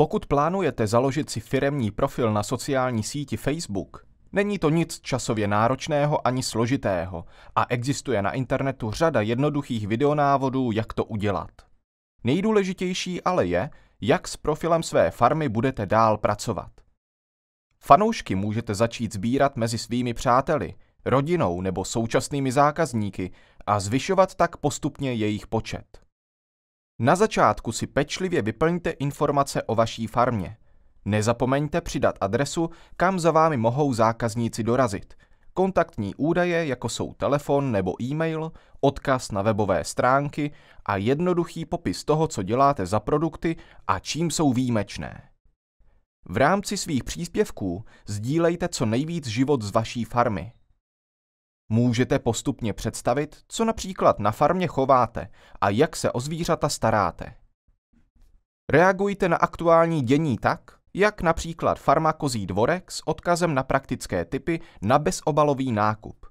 Pokud plánujete založit si firemní profil na sociální síti Facebook, není to nic časově náročného ani složitého a existuje na internetu řada jednoduchých videonávodů, jak to udělat. Nejdůležitější ale je, jak s profilem své farmy budete dál pracovat. Fanoušky můžete začít sbírat mezi svými přáteli, rodinou nebo současnými zákazníky a zvyšovat tak postupně jejich počet. Na začátku si pečlivě vyplňte informace o vaší farmě. Nezapomeňte přidat adresu, kam za vámi mohou zákazníci dorazit. Kontaktní údaje, jako jsou telefon nebo e-mail, odkaz na webové stránky a jednoduchý popis toho, co děláte za produkty a čím jsou výjimečné. V rámci svých příspěvků sdílejte co nejvíc život z vaší farmy. Můžete postupně představit, co například na farmě chováte a jak se o zvířata staráte. Reagujte na aktuální dění tak, jak například farma Kozí dvorek s odkazem na praktické typy na bezobalový nákup.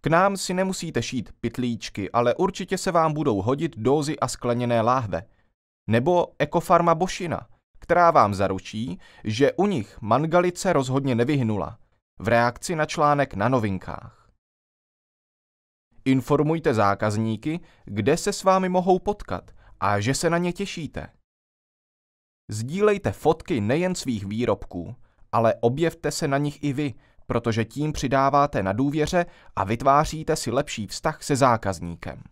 K nám si nemusíte šít pitlíčky, ale určitě se vám budou hodit dózy a skleněné láhve. Nebo ekofarma Bošina, která vám zaručí, že u nich mangalice rozhodně nevyhnula. V reakci na článek na novinkách. Informujte zákazníky, kde se s vámi mohou potkat a že se na ně těšíte. Sdílejte fotky nejen svých výrobků, ale objevte se na nich i vy, protože tím přidáváte na důvěře a vytváříte si lepší vztah se zákazníkem.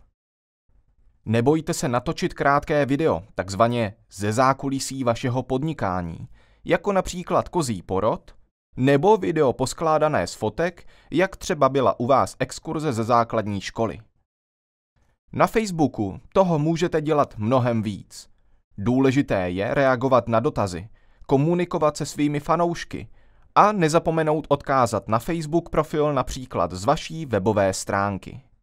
Nebojte se natočit krátké video, takzvaně ze zákulisí vašeho podnikání, jako například kozí porod, nebo video poskládané z fotek, jak třeba byla u vás exkurze ze základní školy. Na Facebooku toho můžete dělat mnohem víc. Důležité je reagovat na dotazy, komunikovat se svými fanoušky a nezapomenout odkázat na Facebook profil například z vaší webové stránky.